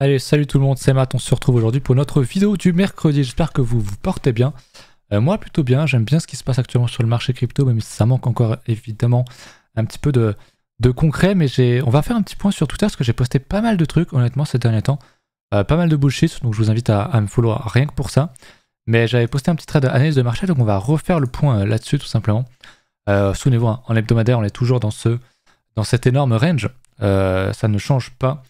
Allez, salut tout le monde, c'est Matt, on se retrouve aujourd'hui pour notre vidéo du mercredi, j'espère que vous vous portez bien. Euh, moi plutôt bien, j'aime bien ce qui se passe actuellement sur le marché crypto, même si ça manque encore évidemment un petit peu de, de concret, mais on va faire un petit point sur Twitter, parce que j'ai posté pas mal de trucs, honnêtement, ces derniers temps, euh, pas mal de bullshit, donc je vous invite à, me follow rien que pour ça. Mais j'avais posté un petit trade analyse de marché, donc on va refaire le point euh, là-dessus tout simplement. Souvenez-vous, en hebdomadaire, on est toujours dans, ce, dans cet énorme range, ça ne change pas.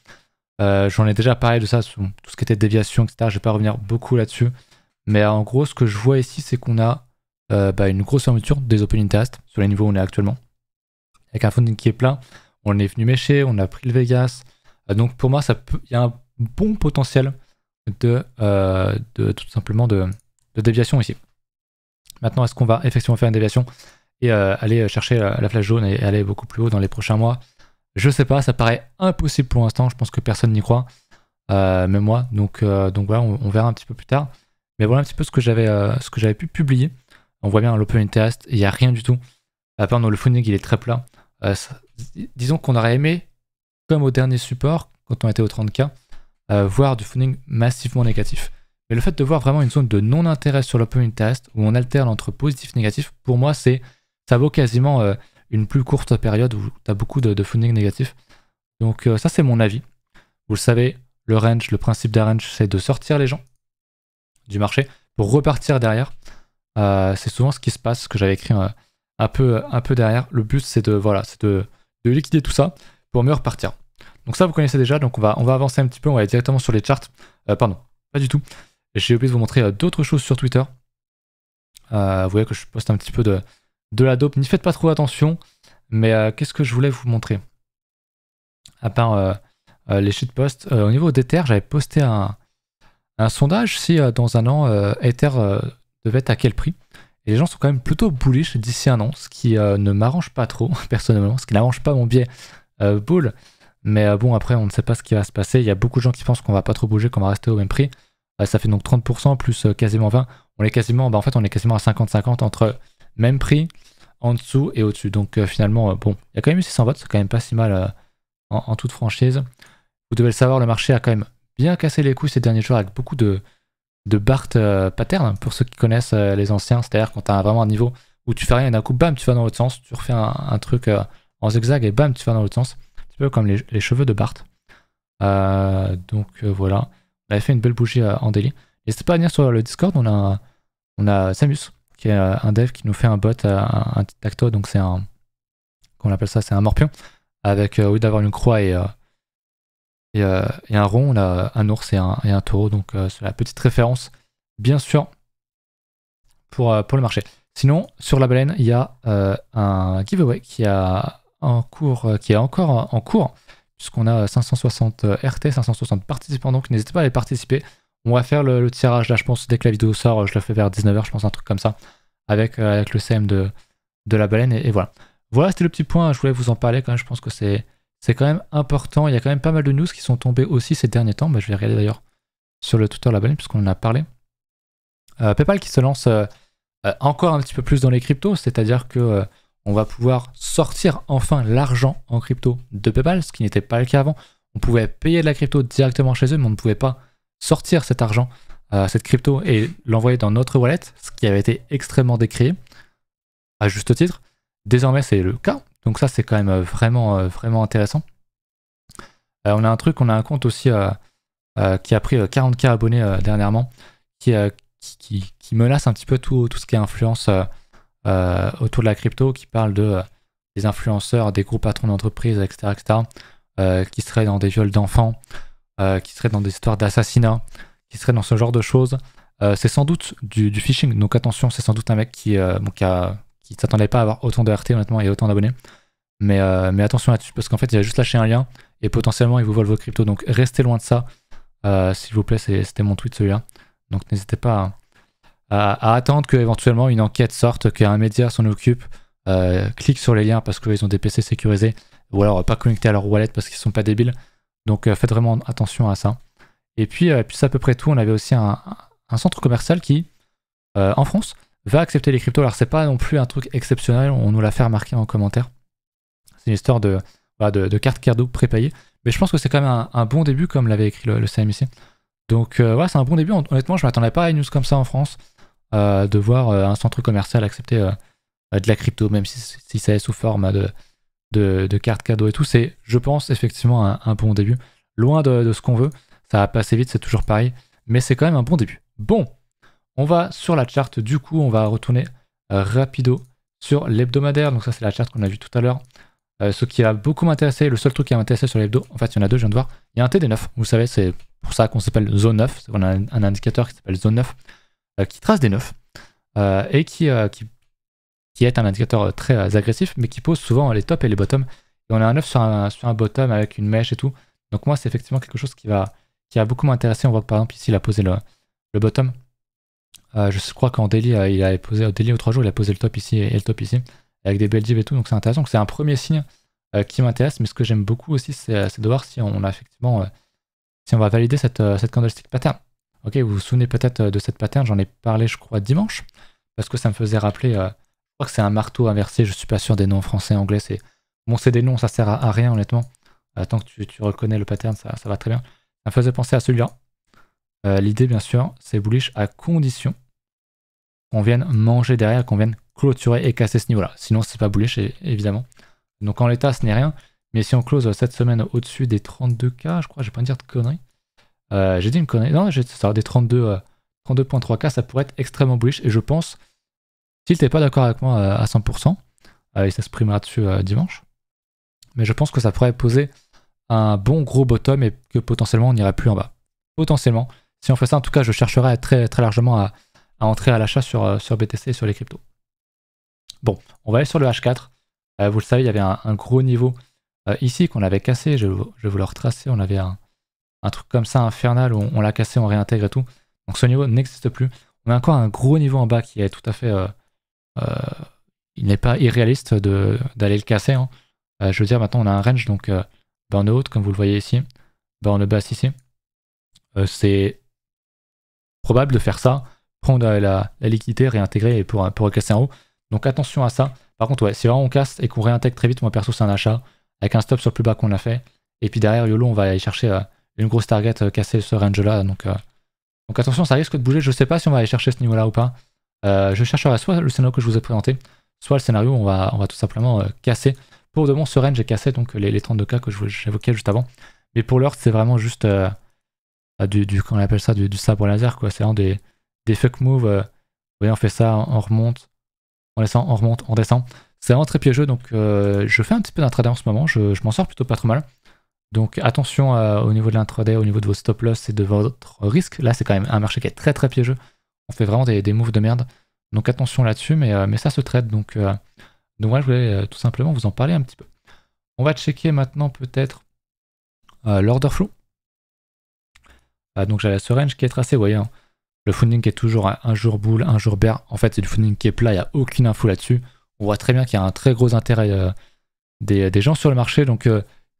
Euh, j'en ai déjà parlé de ça, tout ce qui était déviation, etc. Je vais pas revenir beaucoup là-dessus. Mais en gros, ce que je vois ici, c'est qu'on a euh, bah, une grosse fermeture des open interest sur les niveaux où on est actuellement. Avec un funding qui est plein, on est venu mécher, on a pris le Vegas. Euh, donc pour moi, il y a un bon potentiel de, tout simplement de, déviation ici. Maintenant, est-ce qu'on va effectivement faire une déviation et aller chercher la, flèche jaune et aller beaucoup plus haut dans les prochains mois je sais pas, ça paraît impossible pour l'instant. Je pense que personne n'y croit, mais euh, même moi. Donc, euh, donc voilà, on, verra un petit peu plus tard. Mais voilà un petit peu ce que j'avais, euh, ce que j'avais pu publier. On voit bien l'open interest, il n'y a rien du tout. À part dans le funding, il est très plat. disons qu'on aurait aimé, comme au dernier support, quand on était au 30K, voir du funding massivement négatif. Mais le fait de voir vraiment une zone de non-intérêt sur l'open interest, où on alterne entre positif et négatif, pour moi, c'est ça vaut quasiment une plus courte période où tu as beaucoup de, funding négatif. Donc euh, ça c'est mon avis. Vous le savez, le range, le principe des range, c'est de sortir les gens du marché pour repartir derrière. Euh, c'est souvent ce qui se passe, ce que j'avais écrit euh, un, peu, un peu derrière. Le but c'est de voilà, c'est de, liquider tout ça pour mieux repartir. Donc ça vous connaissez déjà, donc on va, on va avancer un petit peu, on va aller directement sur les charts. pardon, pas du tout. J'ai oublié de vous montrer d'autres choses sur Twitter. vous voyez que je poste un petit peu de, de la dope. N'y faites pas trop attention. Mais euh, qu'est-ce que je voulais vous montrer À part les euh, euh, les euh, au niveau d'Ether, j'avais posté un, sondage si dans un an, Ether devait être à quel prix. Et les gens sont quand même plutôt bullish d'ici un an, ce qui ne m'arrange pas trop, personnellement, ce qui n'arrange pas mon biais bull, Mais bon, après, on ne sait pas ce qui va se passer. Il y a beaucoup de gens qui pensent qu'on va pas trop bouger, qu'on va rester au même prix. ça fait donc 30% plus quasiment 20. On est quasiment, bah, en fait, on est quasiment à 50-50 entre même prix, en dessous et au-dessus. Donc euh, finalement, euh, bon, il y a quand même eu 600 votes, c'est quand même pas si mal euh, en, toute franchise. Vous devez le savoir, le marché a quand même bien cassé les couilles ces derniers jours avec beaucoup de, de BART pattern, hein, pour ceux qui connaissent les anciens, c'est-à-dire quand t'as vraiment un niveau où tu fais rien et d'un coup, bam, tu vas dans l'autre sens, tu refais un, truc en zigzag et bam, tu vas dans l'autre sens, un peu comme les, cheveux de BART. donc voilà, on avait fait une belle bougie en délit. N'hésitez pas à venir sur le Discord, on a, on a Samus euh, un dev qui nous fait un bot, euh, un, un tacto, donc c'est un, qu'on appelle ça, c'est un morpion, avec euh, au lieu d'avoir une croix et, et, un rond, on a un ours et un, et un taureau, donc c'est la petite référence, bien sûr, pour, pour le marché. Sinon, sur la baleine, il y a un giveaway qui, a en cours, qui est encore en cours, puisqu'on a 560 RT, 560 participants, donc n'hésitez pas à y participer. On va faire le, tirage là, je pense, dès que la vidéo sort, je le fais vers 19h, je pense, un truc comme ça. Euh, avec, le CM de, la baleine. Et, voilà. Voilà, c'était le petit point. Hein, je voulais vous en parler quand même. Je pense que c'est quand même important. Il y a quand même pas mal de news qui sont tombées aussi ces derniers temps. je vais regarder d'ailleurs sur le Twitter la baleine puisqu'on en a parlé. Euh, PayPal qui se lance euh, encore un petit peu plus dans les cryptos, c'est-à-dire que on va pouvoir sortir enfin l'argent en crypto de PayPal, ce qui n'était pas le cas avant. On pouvait payer de la crypto directement chez eux, mais on ne pouvait pas sortir cet argent euh, cette crypto et l'envoyer dans notre wallet, ce qui avait été extrêmement décrié, à juste titre. Désormais, c'est le cas. Donc ça, c'est quand même euh, vraiment, euh, vraiment intéressant. on a un truc, on a un compte aussi qui a pris 40K abonnés dernièrement, qui, qui, menace un petit peu tout, tout ce qui est influence autour de la crypto, qui parle de, des influenceurs, des gros patrons d'entreprise, etc., etc. qui seraient dans des viols d'enfants, qui seraient dans des histoires d'assassinats, serait dans ce genre de choses. Euh, c'est sans doute du, phishing, donc attention, c'est sans doute un mec qui euh, qui, s'attendait pas à avoir autant de RT honnêtement et autant d'abonnés. Mais, euh, mais attention là-dessus, parce qu'en fait, il a juste lâché un lien et potentiellement il vous vole vos cryptos. Donc restez loin de ça, euh, s'il vous plaît. C'était mon tweet celui-là. Donc n'hésitez pas à, attendre que attendre qu'éventuellement une enquête sorte, qu'un média s'en occupe. clique sur les liens parce qu'ils ont des PC sécurisés ou alors pas connectés à leur wallet parce qu'ils sont pas débiles. Donc faites vraiment attention à ça. Euh, et puis, c'est à peu près tout. On avait aussi un, centre commercial qui, euh, en France, va accepter les cryptos. Alors, c'est pas non plus un truc exceptionnel. On nous l'a fait remarquer en commentaire. C'est une histoire de, cartes de, de carte cadeau prépayée. Mais je pense que c'est quand même un, bon début, comme l'avait écrit le, le CMC. Donc, voilà, euh, c'est un bon début. Honnêtement, je m'attendais pas à une news comme ça en France, de voir un centre commercial accepter de la crypto, même si, ça est sous forme de, de, cartes cadeaux et tout. C'est, je pense, effectivement un, bon début. Loin de ce qu'on veut. Ça pas vite, c'est toujours pareil, mais c'est quand même un bon début. Bon, on va sur la charte, du coup, on va retourner euh, rapido sur l'hebdomadaire. Donc ça, c'est la charte qu'on a vu tout à l'heure. Euh, ce qui a beaucoup m'intéressé, le seul truc qui a m'intéressé sur l'hebdo, en fait, il y en a deux, je viens de voir. Il y a un TD9, vous savez, c'est pour ça qu'on s'appelle zone 9. On a un, indicateur qui s'appelle zone 9, euh, qui trace des 9 et qui, qui, qui, est un indicateur très agressif, mais qui pose souvent les tops et les bottoms. Et on a un 9 sur un, sur un bottom avec une mèche et tout. Donc moi, c'est effectivement quelque chose qui va qui a beaucoup m'intéressé. On voit par exemple ici, il a posé le, le bottom. Euh, je crois qu'en daily, euh, il a posé au daily autre trois jours, il a posé le top ici et le top ici, avec des belles dives et tout, donc c'est intéressant. Donc c'est un premier signe euh, qui m'intéresse, mais ce que j'aime beaucoup aussi, c'est de voir si on a effectivement, si on va valider cette, cette candlestick pattern. Ok, vous vous souvenez peut-être de cette pattern, j'en ai parlé, je crois, dimanche, parce que ça me faisait rappeler, je crois que c'est un marteau inversé, je suis pas sûr des noms français, anglais, c'est bon, c'est des noms, ça sert à, rien honnêtement. tant que tu, tu reconnais le pattern, ça, ça va très bien. Ça me faisait penser à celui-là. Euh, l'idée, bien sûr, c'est bullish à condition qu'on vienne manger derrière, qu'on vienne clôturer et casser ce niveau-là. Sinon, c'est pas bullish, évidemment. Donc en l'état, ce n'est rien. Mais si on close euh, cette semaine au-dessus des 32K, je crois, je vais pas dire de conneries. Euh, j'ai dit une connerie. Non, j'ai ça, des 32, 32.3K, ça pourrait être extrêmement bullish. Et je pense, s'il n'était pas d'accord avec moi à 100%, il s'exprimera dessus dimanche. Mais je pense que ça pourrait poser un bon gros bottom et que potentiellement on n'irait plus en bas. Potentiellement. Si on fait ça, en tout cas, je chercherai très, très largement à, entrer à l'achat sur, euh, sur BTC et sur les cryptos. Bon, on va aller sur le H4. Euh, vous le savez, il y avait un, gros niveau euh, ici qu'on avait cassé. Je, vais vous le retracer. On avait un, un truc comme ça infernal où on, l'a cassé, on réintègre et tout. Donc ce niveau n'existe plus. On a encore un gros niveau en bas qui est tout à fait. il n'est pas irréaliste d'aller le casser. Hein. je veux dire, maintenant on a un range, donc Burnout, comme vous le voyez ici, Burn bas ici. Euh, c'est probable de faire ça, prendre la, liquidité, réintégrer et pour, recasser en haut. Donc attention à ça. Par contre, ouais, si vraiment on casse et qu'on réintègre très vite, moi perso, c'est un achat avec un stop sur le plus bas qu'on a fait. Et puis derrière, YOLO, on va aller chercher euh, une grosse target, euh, casser ce range-là. Donc, donc attention, ça risque de bouger. Je sais pas si on va aller chercher ce niveau-là ou pas. je chercherai soit le scénario que je vous ai présenté, soit le scénario où on va, on va tout simplement casser pour de mon range j'ai cassé donc les, 32K que j'évoquais juste avant. Mais pour l'heure, c'est vraiment juste euh, bah, du, du appelle ça, du, sabre laser, quoi. C'est un des, des fuck moves. Euh, on fait ça, on remonte, on descend, on remonte, on descend. C'est vraiment très piégeux, donc euh, je fais un petit peu d'intraday en ce moment, je, m'en sors plutôt pas trop mal. Donc attention au niveau de l'intraday, au niveau de vos stop loss et de votre risque. Là, c'est quand même un marché qui est très très piégeux. On fait vraiment des, moves de merde. Donc attention là-dessus, mais, mais ça se traite. Donc donc moi, je voulais euh, tout simplement vous en parler un petit peu. On va checker maintenant peut-être euh, l'order flow. Ah, donc j'ai ce range qui est tracé, vous voyez. Hein. Le funding est toujours un jour boule, un jour bear. En fait, c'est du funding qui est plat, il n'y a aucune info là-dessus. On voit très bien qu'il y a un très gros intérêt euh, des, gens sur le marché. Donc,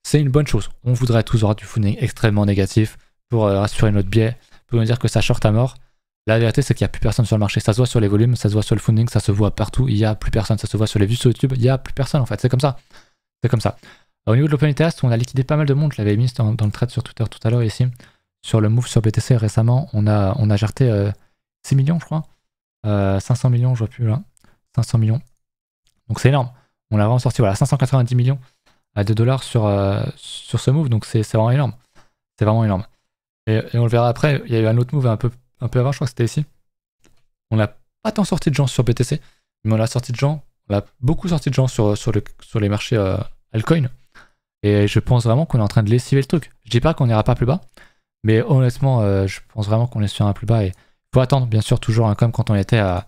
c'est une bonne chose. On voudrait tous avoir du funding extrêmement négatif pour rassurer notre biais, pour nous dire que ça short à mort. La vérité, c'est qu'il n'y a plus personne sur le marché. Ça se voit sur les volumes, ça se voit sur le funding, ça se voit partout. Il n'y a plus personne. Ça se voit sur les vues sur YouTube. Il n'y a plus personne, en fait. C'est comme ça. C'est comme ça. au niveau de l'Open Interest, on a liquidé pas mal de monde. Je l'avais mis dans, le trade sur Twitter tout à l'heure ici. Sur le move sur BTC récemment, on a, on a 6 euh, millions, je crois. 500 euh, millions, je vois plus là. 500 millions. Donc c'est énorme. On l'a vraiment sorti, voilà, 590 millions euh, de dollars sur, sur ce move. Donc c'est vraiment énorme. C'est vraiment énorme. Et, on le verra après. Il y a eu un autre move un peu un peu avant, je crois que c'était ici. On n'a pas tant sorti de gens sur BTC, mais on a sorti de gens, on a beaucoup sorti de gens sur, sur, les marchés alcoin euh, altcoin. Et je pense vraiment qu'on est en train de lessiver le truc. Je dis pas qu'on n'ira pas plus bas, mais honnêtement, euh, je pense vraiment qu'on est sur un plus bas. Et faut attendre, bien sûr, toujours, comme quand on était à,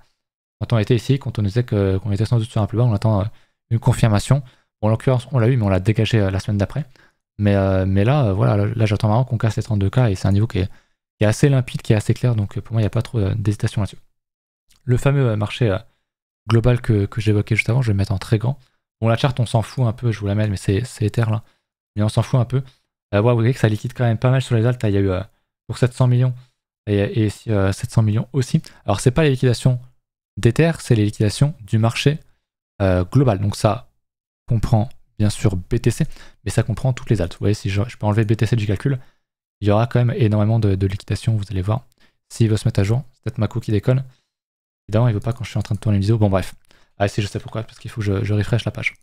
quand on était ici, quand on disait qu'on était sans doute sur un plus bas, on attend euh, une confirmation. en l'occurrence, on l'a eu, mais on l'a dégagé la semaine d'après. Mais, mais là, voilà, là, j'attends vraiment qu'on casse les 32K et c'est un niveau qui est qui est assez limpide, qui est assez clair, donc euh, pour moi, il n'y a pas trop euh, d'hésitation là-dessus. Le fameux euh, marché global que, j'évoquais juste avant, je vais le mettre en très grand. Bon, la charte, on s'en fout un peu, je vous la mets, mais c'est Ether là. Mais on s'en fout un peu. vous voyez que ça liquide quand même pas mal sur les altes. Ah, il y a eu pour 700 millions et, 700 millions aussi. Alors, c'est pas les liquidations d'Ether, c'est les liquidations du marché global. Donc, ça comprend bien sûr BTC, mais ça comprend toutes les altes. Vous voyez, si je peux enlever BTC du calcul, il y aura quand même énormément de, de liquidation, vous allez voir. S'il veut se mettre à jour, c'est peut-être Mako qui décolle. Évidemment, il veut pas quand je suis en train de tourner une vidéo. Bon, bref. Ah, si, je sais pourquoi, parce qu'il faut que je, je refresh la page.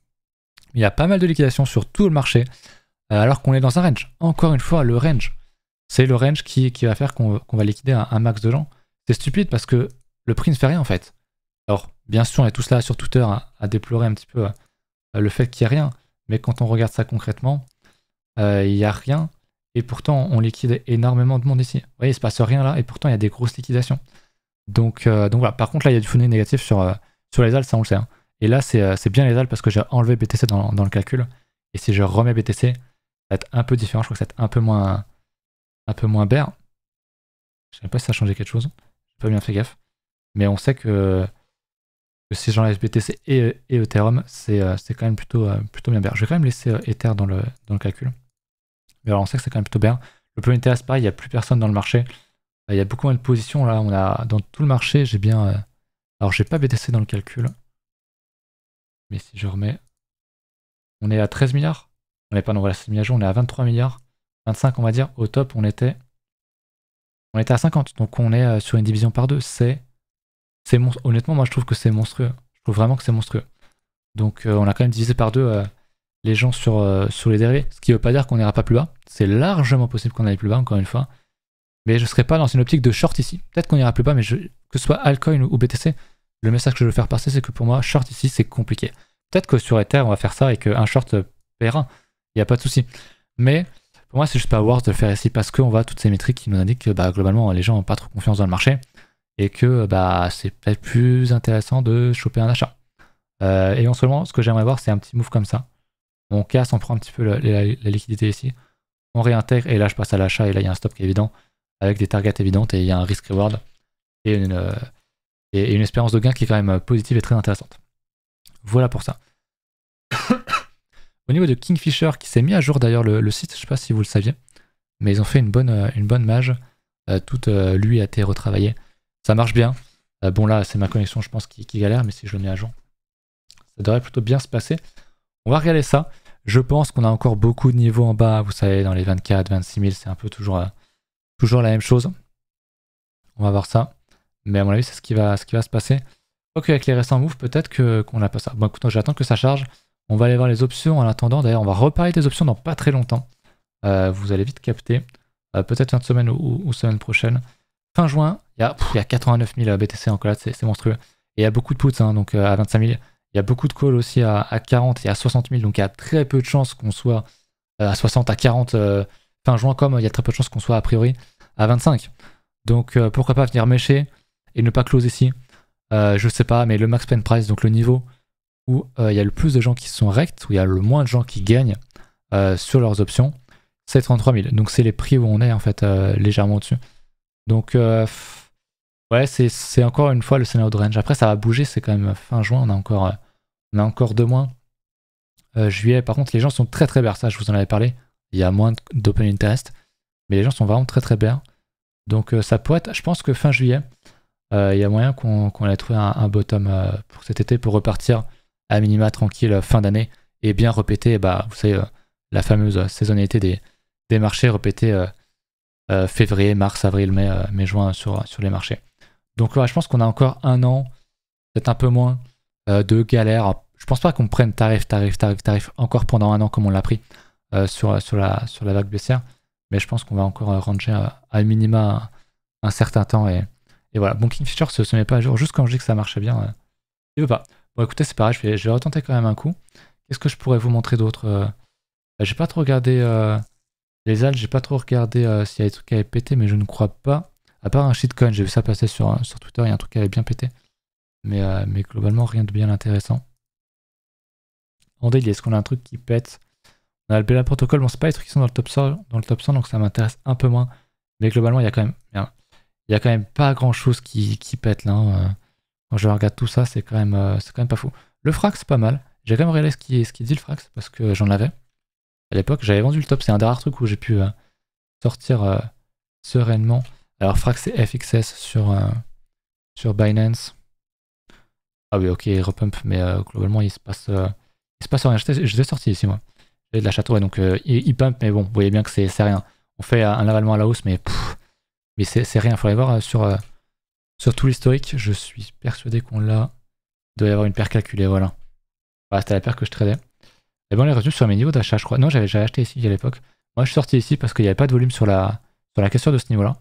Il y a pas mal de liquidation sur tout le marché, euh, alors qu'on est dans un range. Encore une fois, le range, c'est le range qui, va faire qu'on va liquider un, max de gens. C'est stupide parce que le prix ne fait rien en fait. Alors, bien sûr, on est tous là sur Twitter à, déplorer un petit peu euh, le fait qu'il n'y a rien, mais quand on regarde ça concrètement, euh, il n'y a rien et pourtant, on liquide énormément de monde ici. Vous voyez, il se passe rien là, et pourtant, il y a des grosses liquidations. Donc, euh, donc voilà. Par contre, là, il y a du FUNE négatif sur, euh, sur les dalles. ça on le sait. Hein. Et là, euh, c'est bien les Alpes parce que j'ai enlevé BTC dans, le calcul. Et si je remets BTC, ça va être un peu différent. Je crois que ça va être un peu moins, un peu moins bear. Je ne sais pas si ça a changé quelque chose. J'ai pas bien fait gaffe. Mais on sait que, si j'enlève BTC et, Ethereum, c'est quand même plutôt, plutôt bien bear. Je vais quand même laisser Ether dans le, dans le calcul. Mais alors, on sait que c'est quand même plutôt bien. Le Planet c'est pareil, il n'y a plus personne dans le marché. Il y a beaucoup moins de positions. Là, on a, dans tout le marché, j'ai bien. Euh, alors, j'ai pas BTC dans le calcul. Mais si je remets. On est à 13 milliards. On n'est pas non, à on est à 23 milliards. 25, on va dire. Au top, on était. On était à 50. Donc, on est euh, sur une division par deux. C'est. c'est Honnêtement, moi, je trouve que c'est monstrueux. Je trouve vraiment que c'est monstrueux. Donc, euh, on a quand même divisé par deux les gens sur, euh, les dérivés. Ce qui ne veut pas dire qu'on n'ira pas plus bas. C'est largement possible qu'on aille plus bas, encore une fois. Mais je ne serai pas dans une optique de short ici. Peut-être qu'on ira plus bas, mais je, que ce soit Alcoin ou BTC, le message que je veux faire passer, c'est que pour moi, short ici, c'est compliqué. Peut-être que sur Ether, on va faire ça et qu'un short euh, paiera. Il n'y a pas de souci. Mais pour moi, c'est juste pas worth de le faire ici parce qu'on voit toutes ces métriques qui nous indiquent que bah, globalement, les gens n'ont pas trop confiance dans le marché et que bah, c'est peut-être plus intéressant de choper un achat. Euh, et en seulement ce que j'aimerais voir, c'est un petit move comme ça on casse, on prend un petit peu la, liquidité ici, on réintègre, et là je passe à l'achat, et là il y a un stop qui est évident, avec des targets évidentes, et il y a un risk reward, et une, euh, et une espérance de gain qui est quand même euh, positive et très intéressante. Voilà pour ça. Au niveau de Kingfisher, qui s'est mis à jour d'ailleurs le, site, je ne sais pas si vous le saviez, mais ils ont fait une bonne, euh, une bonne mage, tout toute lui a été retravaillée. Ça marche bien. bon là, c'est ma connexion, je pense, qui, qui, galère, mais si je le mets à jour, ça devrait plutôt bien se passer. On va regarder ça. Je pense qu'on a encore beaucoup de niveaux en bas. Vous savez, dans les 24, 26 000, c'est un peu toujours, euh, toujours la même chose. On va voir ça. Mais à mon avis, c'est ce qui va, ce qui va se passer. ok avec les récents moves, peut-être qu'on n'a pas ça. Bon, écoute, j'attends que ça charge. On va aller voir les options en attendant. D'ailleurs, on va reparler des options dans pas très longtemps. Euh, vous allez vite capter. Euh, peut-être fin de semaine ou, semaine prochaine. Fin juin, il y, a 89 000 BTC en collade, c'est monstrueux. Et il y a beaucoup de puts, hein, donc à 25 000, il y a beaucoup de calls aussi à, 40 et à 60 000, donc il y a très peu de chances qu'on soit euh, à 60, à 40 enfin euh, fin juin, comme euh, il y a très peu de chances qu'on soit a priori à 25. Donc pourquoi pas venir mécher et ne pas close ici Je sais pas, mais le max pen price, donc le niveau où il y a le plus de gens qui sont rectes, où il y a le moins de gens qui gagnent sur leurs options, c'est 33 000. Donc c'est les prix où on est en fait légèrement au-dessus. Donc Ouais, c'est encore une fois le scénario de Range. Après, ça va bouger, c'est quand même fin juin, on a encore, euh, encore deux mois. Euh, juillet, par contre, les gens sont très très bien. Ça, je vous en avais parlé. Il y a moins d'open interest, mais les gens sont vraiment très très bien. Donc, euh, ça peut être, je pense que fin juillet, il y a moyen qu'on ait trouvé un, bottom pour cet été pour repartir à minima tranquille fin d'année et bien répéter, bah, vous savez, la fameuse saisonnalité des, marchés, répéter février, mars, avril, mai, mai, juin sur, sur les marchés. Donc là, je pense qu'on a encore un an, peut-être un peu moins, euh, de galère. Je pense pas qu'on prenne tarif, tarif, tarif, tarif encore pendant un an comme on l'a pris euh, sur, la, sur la vague baissière. Mais je pense qu'on va encore euh, ranger à, minima un, certain temps. Et, voilà. Bon, Kingfisher se, se met pas à jour. Juste quand je dis que ça marchait bien, Il il veut pas. Bon, écoutez, c'est pareil, je vais, retenter quand même un coup. Qu'est-ce que je pourrais vous montrer d'autre bah, J'ai pas trop regardé les algues, j'ai pas trop regardé s'il y a des trucs qui avaient pété, mais je ne crois pas. À part un shitcoin, j'ai vu ça passer sur, sur Twitter, il y a un truc qui avait bien pété. Mais, euh, mais globalement, rien de bien intéressant. En délire, est-ce qu'on a un truc qui pète On a le Bella Protocol, bon, c'est pas les trucs qui sont dans le top 100, dans le top donc ça m'intéresse un peu moins. Mais globalement, il y a quand même, il y a quand même pas grand chose qui, qui pète là. Hein. Quand je regarde tout ça, c'est quand, même, euh, c'est quand même pas fou. Le Frax, pas mal. J'ai quand même réalisé ce qui, dit le Frax parce que j'en avais. À l'époque, j'avais vendu le top. C'est un des rares trucs où j'ai pu euh, sortir sereinement. Alors, Frax, c'est FXS sur, euh, sur Binance. Ah oui, ok, il repump, mais euh, globalement, il se passe, euh, il se passe rien. Je l'ai sorti ici, moi. j'avais de la château, et donc il, pump, mais bon, vous voyez bien que c'est rien. On fait un avalement à la hausse, mais mais c'est rien. Il faudrait voir sur, sur tout l'historique. Je suis persuadé qu'on l'a. Il doit y avoir une paire calculée, voilà. Bah, c'était la paire que je tradais. Et eh bon ben, les est sur mes niveaux d'achat, je crois. Non, j'avais acheté ici à l'époque. Moi, je suis sorti ici parce qu'il n'y avait pas de volume sur la, sur la question de ce niveau-là.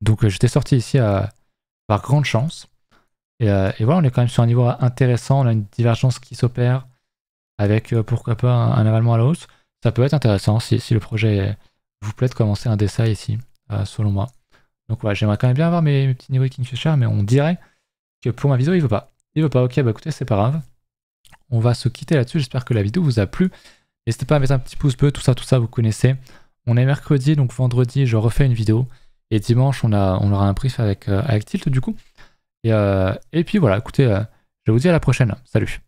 Donc euh, j'étais sorti ici par grande chance. Euh, et, voilà, on est quand même sur un niveau intéressant, on a une divergence qui s'opère avec euh, pourquoi pas un, avalement à la hausse. Ça peut être intéressant si, le projet vous plaît de commencer un dessin ici, selon moi. Donc voilà, j'aimerais quand même bien avoir mes, petits niveaux de Kingfisher, mais on dirait que pour ma vidéo, il veut pas. Il veut pas, ok, bah écoutez, c'est pas grave. On va se quitter là-dessus, j'espère que la vidéo vous a plu. N'hésitez pas à mettre un petit pouce bleu, tout ça, tout ça, vous connaissez. On est mercredi, donc vendredi, je refais une vidéo. Et dimanche, on, a, on aura un brief avec, euh, avec Tilt, du coup. Et, euh, et puis voilà, écoutez, euh, je vous dis à la prochaine. Salut.